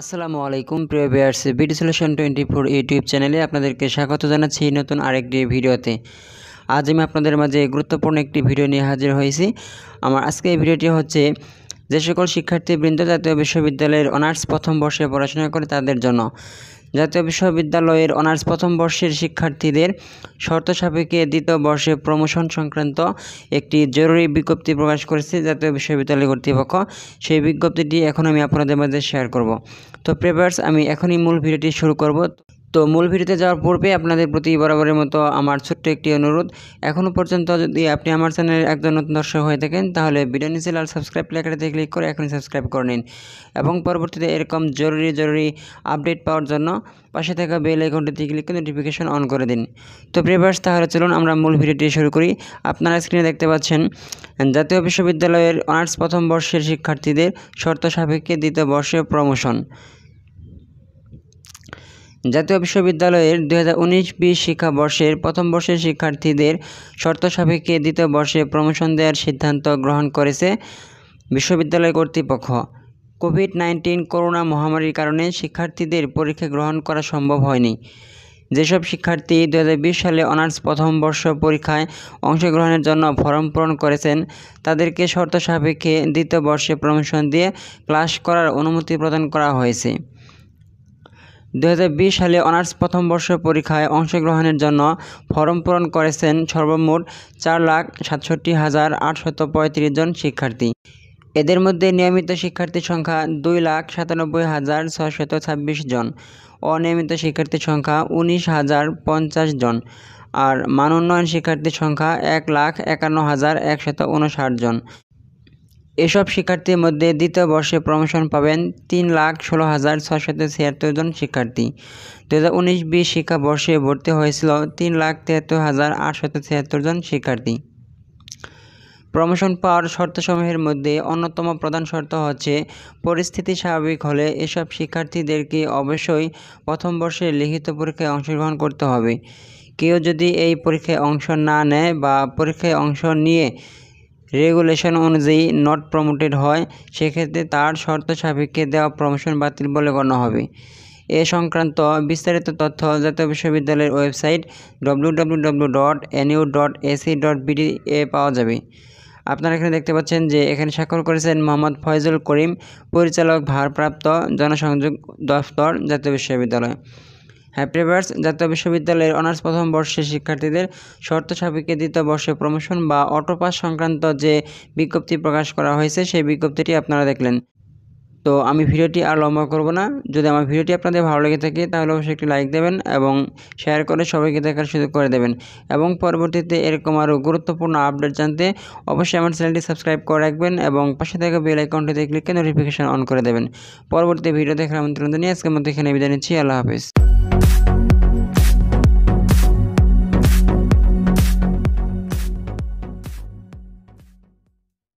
আসসালামু আলাইকুম প্রিয় বিয়ার্স BD solution twenty four YouTube চ্যানেলে আপনাদেরকে স্বাগত জানাচ্ছি নতুন আরেকটি ভিডিওতে আজ আমি আপনাদের মাঝে গুরুত্বপূর্ণ একটি ভিডিও নিয়ে হাজির হয়েছি আমার আজকে এই ভিডিওটি হচ্ছে যে সকল শিক্ষার্থী বৃন্দ জাতীয় বিশ্ববিদ্যালয়ের অনার্স প্রথম বর্ষে পড়াশোনা করে তাদের জন্য জাতীয় বিশ্ববিদ্যালয়ের অনার্স প্রথম বর্ষের শিক্ষার্থীদের শর্ত সাপেক্ষে দ্বিতীয় বর্ষে প্রমোশন সংক্রান্ত একটি জরুরি বিজ্ঞপ্তি প্রকাশ করেছে জাতীয় বিশ্ববিদ্যালয় কর্তৃপক্ষ সেই বিজ্ঞপ্তিটি এখন আমি আপনাদের মাঝে শেয়ার করব তো প্রেভার্স আমি এখনই মূল ভিডিওটি শুরু করব তো মূল ভিডিওতে যাওয়ার পূর্বে আপনাদের প্রতি বরাবরের মতো আমার ছোট্ট একটি অনুরোধ এখনও পর্যন্ত যদি আপনি আমার চ্যানেলের একজন নতুন দর্শক হয়ে থাকেন তাহলে ভিডিও নিচে লাল সাবস্ক্রাইব লেখাটিতে ক্লিক করে এখনই সাবস্ক্রাইব করে নিন এবং পরবর্তীতে এরকম জরুরি জরুরি আপডেট পাওয়ার জন্য পাশে থাকা বেল আইকনটিতে ক্লিক করে নোটিফিকেশন অন করে দিন তো প্রিভার্স তাহলে চলুন আমরা মূল ভিডিওটি শুরু করি আপনারা স্ক্রিনে দেখতে পাচ্ছেন জাতীয় বিশ্ববিদ্যালয়ের অনার্স প্রথম বর্ষের শিক্ষার্থীদের শর্ত সাপেক্ষে দ্বিতীয় বর্ষে প্রমোশন জাতীয় বিশ্ববিদ্যালয়ের দু হাজার উনিশ বিশ শিক্ষাবর্ষের প্রথম বর্ষের শিক্ষার্থীদের শর্ত সাপেক্ষে দ্বিতীয় বর্ষে প্রমোশন দেওয়ার সিদ্ধান্ত গ্রহণ করেছে বিশ্ববিদ্যালয় কর্তৃপক্ষ কোভিড নাইন্টিন করোনা মহামারীর কারণে শিক্ষার্থীদের পরীক্ষা গ্রহণ করা সম্ভব হয়নি যেসব শিক্ষার্থী দু সালে অনার্স প্রথম বর্ষ পরীক্ষায় অংশগ্রহণের জন্য ফরম পূরণ করেছেন তাদেরকে শর্ত সাপেক্ষে দ্বিতীয় বর্ষে প্রমোশন দিয়ে ক্লাস করার অনুমতি প্রদান করা হয়েছে দু সালে অনার্স প্রথম বর্ষ পরীক্ষায় অংশগ্রহণের জন্য ফরম পূরণ করেছেন সর্বমোট চার লাখ সাতষট্টি হাজার আটশত পঁয়ত্রিশ জন শিক্ষার্থী এদের মধ্যে নিয়মিত শিক্ষার্থীর সংখ্যা দুই লাখ সাতানব্বই হাজার ছশত ছাব্বিশ জন অনিয়মিত শিক্ষার্থীর সংখ্যা উনিশ হাজার পঞ্চাশ জন আর মানোন্নয়ন শিক্ষার্থীর সংখ্যা এক লাখ একান্ন হাজার একশত উনষাট জন এসব শিক্ষার্থীর মধ্যে দ্বিতীয় বর্ষে প্রমোশন পাবেন তিন লাখ ষোলো হাজার ছশত ছিয়াত্তর জন শিক্ষার্থী দু হাজার উনিশ বিশ শিক্ষাবর্ষে ভর্তি হয়েছিল তিন লাখ তিয়াত্তর হাজার আটশত ছিয়াত্তর জন শিক্ষার্থী প্রমোশন পাওয়ার শর্তসমূহের মধ্যে অন্যতম প্রধান শর্ত হচ্ছে পরিস্থিতি স্বাভাবিক হলে এসব শিক্ষার্থীদেরকে অবশ্যই প্রথম বর্ষের লিখিত পরীক্ষায় অংশগ্রহণ করতে হবে কেউ যদি এই পরীক্ষায় অংশ না নেয় বা পরীক্ষায় অংশ নিয়ে রেগুলেশন অনুযায়ী নট প্রমোটেড হয় সেক্ষেত্রে তার শর্ত সাপেক্ষে দেওয়া প্রমোশন বাতিল বলে গণ্য হবে এ সংক্রান্ত বিস্তারিত তথ্য জাতীয় বিশ্ববিদ্যালয়ের ওয়েবসাইট ডব্লিউ ডট ডট ডট এ পাওয়া যাবে আপনারা এখানে দেখতে পাচ্ছেন যে এখানে স্বাক্ষর করেছেন মোহাম্মদ ফয়জুল করিম পরিচালক ভারপ্রাপ্ত জনসংযোগ দফতর জাতীয় বিশ্ববিদ্যালয় হ্যাঁ জাতীয় বিশ্ববিদ্যালয়ের অনার্স প্রথম বর্ষের শিক্ষার্থীদের শর্ত সাপেক্ষে দ্বিতীয় বর্ষে প্রমোশন বা অটোপাস সংক্রান্ত যে বিজ্ঞপ্তি প্রকাশ করা হয়েছে সেই বিজ্ঞপ্তিটি আপনারা দেখলেন তো আমি ভিডিওটি আর লম্বা করব না যদি আমার ভিডিওটি আপনাদের ভালো লেগে থাকে তাহলে অবশ্যই একটি লাইক দেবেন এবং শেয়ার করে সবাইকে দেখার সুযোগ করে দেবেন এবং পরবর্তীতে এরকম আরও গুরুত্বপূর্ণ আপডেট জানতে অবশ্যই আমার চ্যানেলটি সাবস্ক্রাইব করে রাখবেন এবং পাশে থাকা বেল আইকনটিতে ক্লিক করে নোটিফিকেশান অন করে দেবেন পরবর্তী ভিডিও দেখার আমন্ত্রণ জানিয়ে আজকের মধ্যে এখানে বিদায় নিচ্ছি আল্লাহ হাফিজ